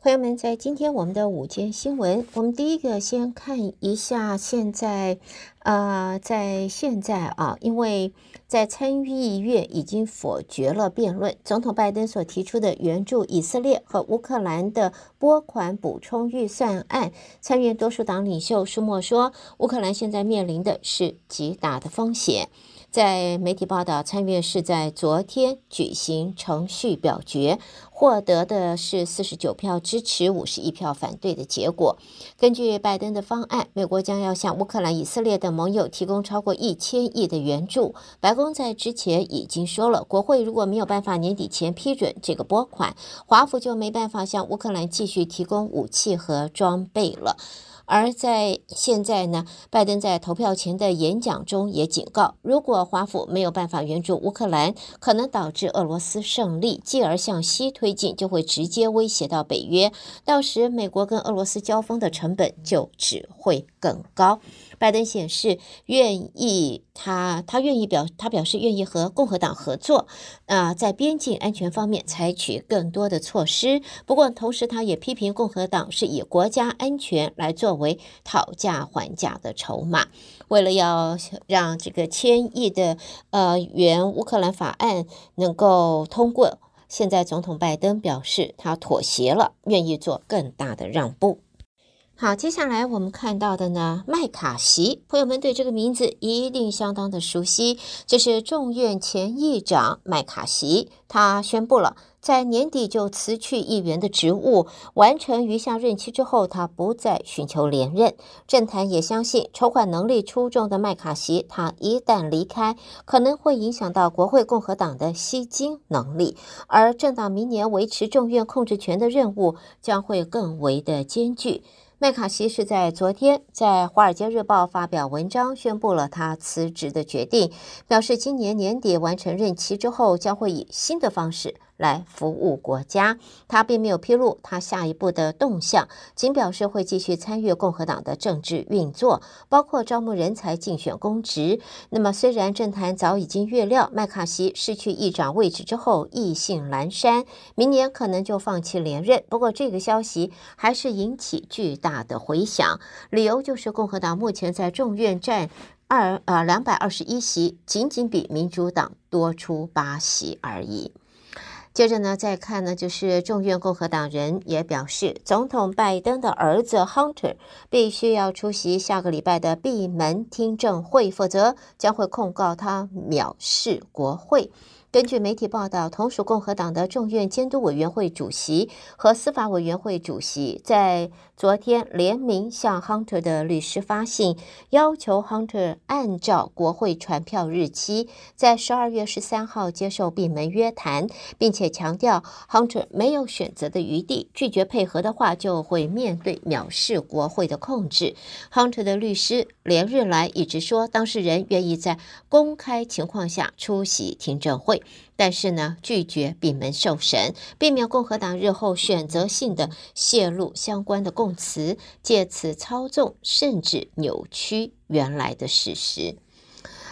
朋友们，在今天我们的午间新闻，我们第一个先看一下现在，呃，在现在啊，因为在参议院已经否决了辩论，总统拜登所提出的援助以色列和乌克兰的拨款补充预算案，参议院多数党领袖舒默说，乌克兰现在面临的是极大的风险。在媒体报道，参议院是在昨天举行程序表决。获得的是四十九票支持、五十一票反对的结果。根据拜登的方案，美国将要向乌克兰、以色列等盟友提供超过一千亿的援助。白宫在之前已经说了，国会如果没有办法年底前批准这个拨款，华府就没办法向乌克兰继续提供武器和装备了。而在现在呢，拜登在投票前的演讲中也警告，如果华府没有办法援助乌克兰，可能导致俄罗斯胜利，继而向西推。推进，就会直接威胁到北约，到时美国跟俄罗斯交锋的成本就只会更高。拜登显示愿意，他他愿意表他表示愿意和共和党合作啊，在边境安全方面采取更多的措施。不过同时他也批评共和党是以国家安全来作为讨价还价的筹码，为了要让这个千亿的呃原乌克兰法案能够通过。现在，总统拜登表示，他妥协了，愿意做更大的让步。好，接下来我们看到的呢，麦卡锡朋友们对这个名字一定相当的熟悉，这是众院前议长麦卡锡，他宣布了在年底就辞去议员的职务，完成余下任期之后，他不再寻求连任。政坛也相信，筹款能力出众的麦卡锡，他一旦离开，可能会影响到国会共和党的吸金能力，而政党明年维持众院控制权的任务将会更为的艰巨。麦卡锡是在昨天在《华尔街日报》发表文章，宣布了他辞职的决定，表示今年年底完成任期之后，将会以新的方式。来服务国家，他并没有披露他下一步的动向，仅表示会继续参与共和党的政治运作，包括招募人才、竞选公职。那么，虽然政坛早已经预料麦卡锡失去议长位置之后意兴阑珊，明年可能就放弃连任，不过这个消息还是引起巨大的回响。理由就是共和党目前在众院占二呃两百二十一席，仅仅比民主党多出八席而已。接着呢，再看呢，就是众院共和党人也表示，总统拜登的儿子 Hunter 必须要出席下个礼拜的闭门听证会，否则将会控告他藐视国会。根据媒体报道，同属共和党的众院监督委员会主席和司法委员会主席在昨天联名向 Hunter 的律师发信，要求 Hunter 按照国会传票日期，在十二月十三号接受闭门约谈，并且强调 Hunter 没有选择的余地，拒绝配合的话就会面对藐视国会的控制。Hunter 的律师。连日来一直说当事人愿意在公开情况下出席听证会，但是呢，拒绝闭门受审，避免共和党日后选择性的泄露相关的供词，借此操纵甚至扭曲原来的事实。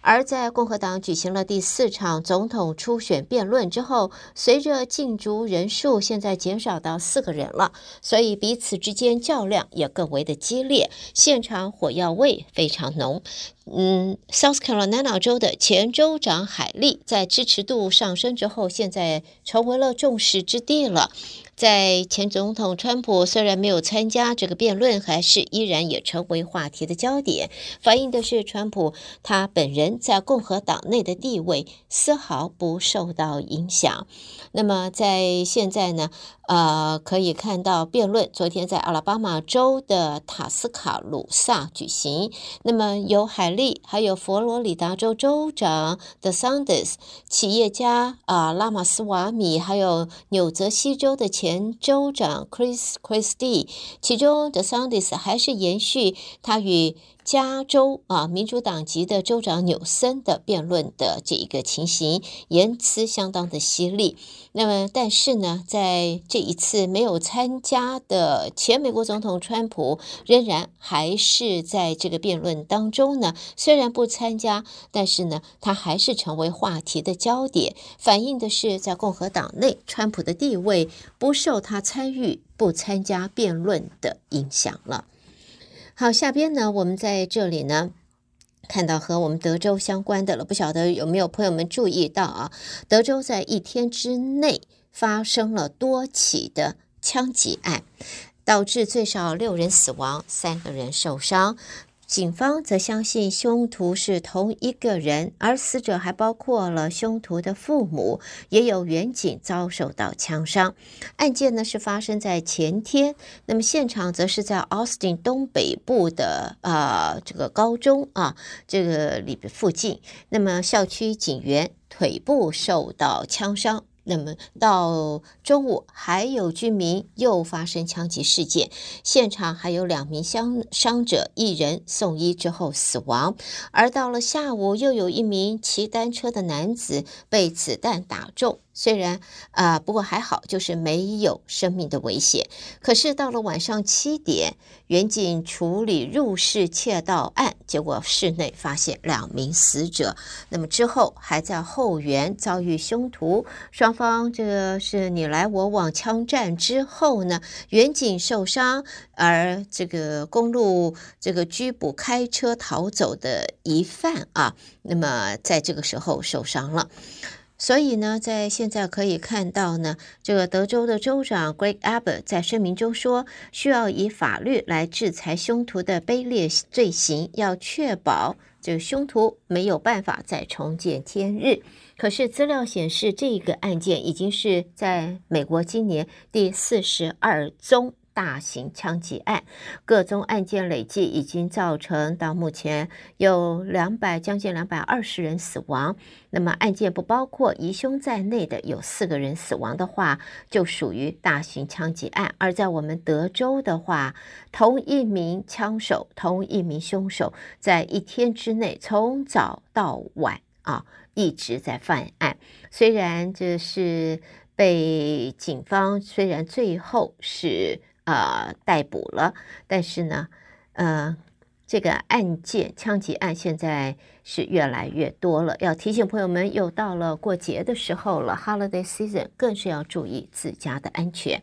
而在共和党举行了第四场总统初选辩论之后，随着竞逐人数现在减少到四个人了，所以彼此之间较量也更为的激烈，现场火药味非常浓。嗯，South Carolina 州的前州长海利在支持度上升之后，现在成为了众矢之的了。在前总统川普虽然没有参加这个辩论，还是依然也成为话题的焦点，反映的是川普他本人在共和党内的地位丝毫不受到影响。那么在现在呢？呃，可以看到辩论昨天在阿拉巴马州的塔斯卡鲁萨举行。那么有海利还有佛罗里达州州长 The Sanders，企业家啊拉马斯瓦米，还有纽泽西州的前州长 Chris Christie。其中 The Sanders 还是延续他与。加州啊，民主党籍的州长纽森的辩论的这一个情形，言辞相当的犀利。那么，但是呢，在这一次没有参加的前美国总统川普，仍然还是在这个辩论当中呢。虽然不参加，但是呢，他还是成为话题的焦点，反映的是在共和党内，川普的地位不受他参与不参加辩论的影响了。好，下边呢，我们在这里呢，看到和我们德州相关的了。不晓得有没有朋友们注意到啊？德州在一天之内发生了多起的枪击案，导致最少六人死亡，三个人受伤。警方则相信凶徒是同一个人，而死者还包括了凶徒的父母，也有远景遭受到枪伤。案件呢是发生在前天，那么现场则是在奥斯汀东北部的呃这个高中啊这个里边附近，那么校区警员腿部受到枪伤。那么到中午，还有居民又发生枪击事件，现场还有两名伤伤者，一人送医之后死亡。而到了下午，又有一名骑单车的男子被子弹打中。虽然啊，不过还好，就是没有生命的危险。可是到了晚上七点，远警处理入室窃盗案，结果室内发现两名死者。那么之后还在后园遭遇凶徒，双方这个是你来我往枪战之后呢，远警受伤，而这个公路这个拘捕开车逃走的疑犯啊，那么在这个时候受伤了。所以呢，在现在可以看到呢，这个德州的州长 Greg Abbott 在声明中说，需要以法律来制裁凶徒的卑劣罪行，要确保这个凶徒没有办法再重见天日。可是资料显示，这个案件已经是在美国今年第四十二宗。大型枪击案，各宗案件累计已经造成到目前有两百将近两百二十人死亡。那么案件不包括疑凶在内的有四个人死亡的话，就属于大型枪击案。而在我们德州的话，同一名枪手、同一名凶手在一天之内从早到晚啊一直在犯案，虽然这是。被警方虽然最后是啊逮捕了，但是呢，呃，这个案件枪击案现在是越来越多了。要提醒朋友们，又到了过节的时候了，Holiday Season 更是要注意自家的安全。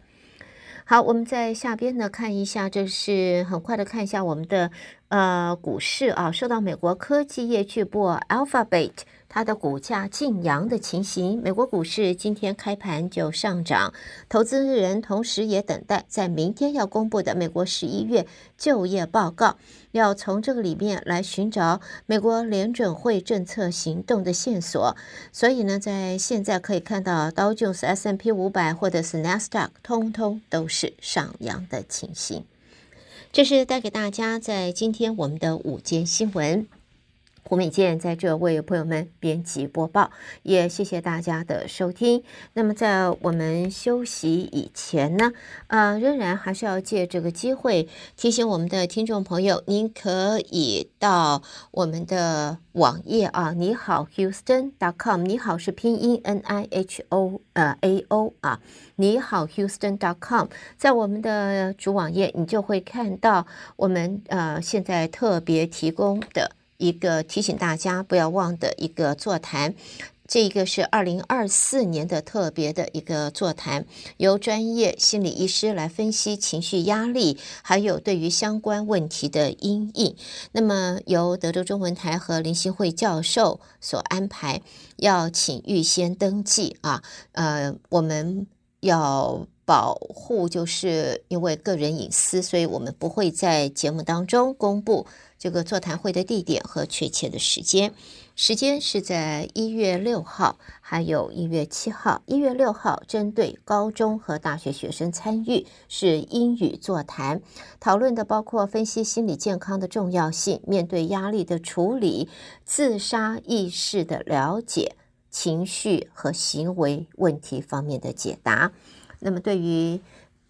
好，我们在下边呢看一下，这是很快的看一下我们的呃股市啊，受到美国科技业巨擘 Alphabet。它的股价进扬的情形，美国股市今天开盘就上涨，投资人同时也等待在明天要公布的美国十一月就业报告，要从这个里面来寻找美国联准会政策行动的线索。所以呢，在现在可以看到刀琼斯、S&P 五百或者是纳斯达 q 通通都是上扬的情形。这是带给大家在今天我们的午间新闻。胡美健在这为朋友们编辑播报，也谢谢大家的收听。那么，在我们休息以前呢，啊，仍然还是要借这个机会提醒我们的听众朋友，您可以到我们的网页啊，你好 houston.com，你好是拼音 n i h o 呃 a o 啊，你好 houston.com，在我们的主网页，你就会看到我们呃现在特别提供的。一个提醒大家不要忘的一个座谈，这一个是二零二四年的特别的一个座谈，由专业心理医师来分析情绪压力，还有对于相关问题的阴影。那么由德州中文台和林新会教授所安排，要请预先登记啊，呃，我们。要保护，就是因为个人隐私，所以我们不会在节目当中公布这个座谈会的地点和确切的时间。时间是在一月六号，还有一月七号。一月六号针对高中和大学学生参与是英语座谈，讨论的包括分析心理健康的重要性、面对压力的处理、自杀意识的了解。情绪和行为问题方面的解答。那么，对于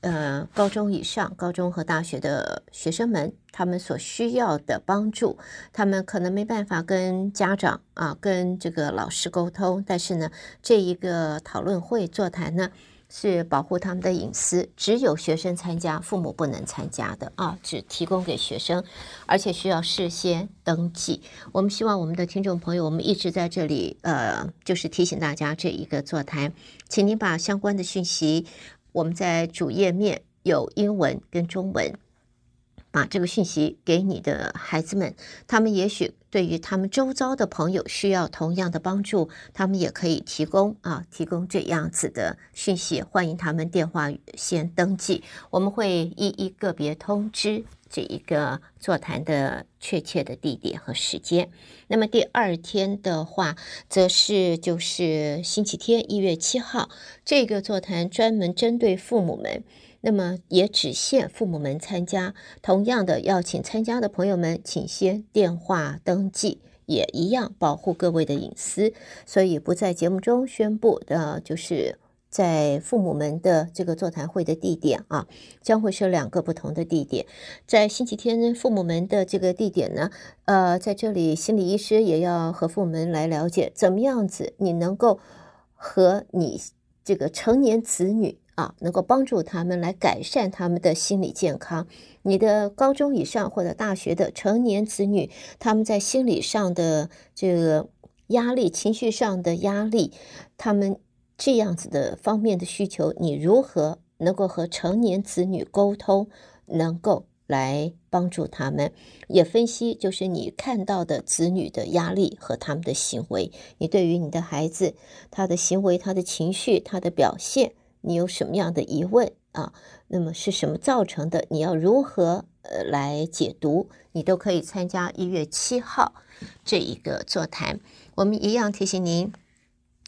呃高中以上、高中和大学的学生们，他们所需要的帮助，他们可能没办法跟家长啊、跟这个老师沟通，但是呢，这一个讨论会座谈呢。是保护他们的隐私，只有学生参加，父母不能参加的啊，只提供给学生，而且需要事先登记。我们希望我们的听众朋友，我们一直在这里，呃，就是提醒大家这一个座谈，请您把相关的讯息，我们在主页面有英文跟中文，把这个讯息给你的孩子们，他们也许。对于他们周遭的朋友需要同样的帮助，他们也可以提供啊，提供这样子的讯息，欢迎他们电话先登记，我们会一一个别通知这一个座谈的确切的地点和时间。那么第二天的话，则是就是星期天一月七号，这个座谈专门针对父母们。那么也只限父母们参加。同样的，要请参加的朋友们，请先电话登记，也一样保护各位的隐私，所以不在节目中宣布。的，就是在父母们的这个座谈会的地点啊，将会是两个不同的地点。在星期天，父母们的这个地点呢，呃，在这里，心理医师也要和父母们来了解，怎么样子你能够和你这个成年子女。啊，能够帮助他们来改善他们的心理健康。你的高中以上或者大学的成年子女，他们在心理上的这个压力、情绪上的压力，他们这样子的方面的需求，你如何能够和成年子女沟通，能够来帮助他们？也分析就是你看到的子女的压力和他们的行为，你对于你的孩子他的行为、他的情绪、他的表现。你有什么样的疑问啊？那么是什么造成的？你要如何呃来解读？你都可以参加一月七号这一个座谈。我们一样提醒您，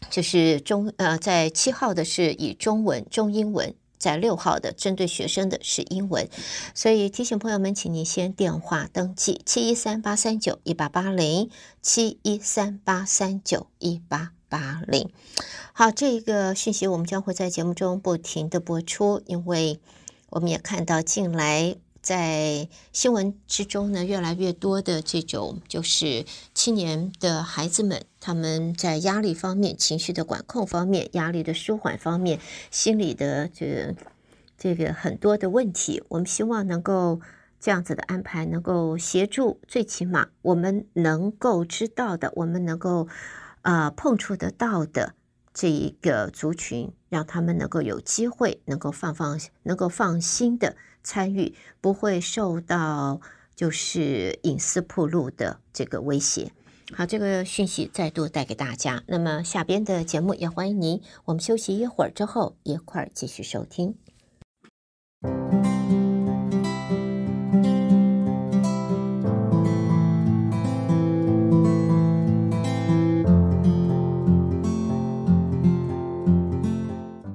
就是中呃，在七号的是以中文、中英文；在六号的针对学生的是英文。所以提醒朋友们，请您先电话登记：七一三八三九一八八零，七一三八三九一八。八零，好，这个讯息我们将会在节目中不停的播出，因为我们也看到，近来在新闻之中呢，越来越多的这种就是青年的孩子们，他们在压力方面、情绪的管控方面、压力的舒缓方面、心理的这这个很多的问题，我们希望能够这样子的安排，能够协助，最起码我们能够知道的，我们能够。啊，碰触得到的这一个族群，让他们能够有机会，能够放放，能够放心的参与，不会受到就是隐私铺路的这个威胁。好，这个讯息再度带给大家。那么下边的节目也欢迎您，我们休息一会儿之后一块儿继续收听。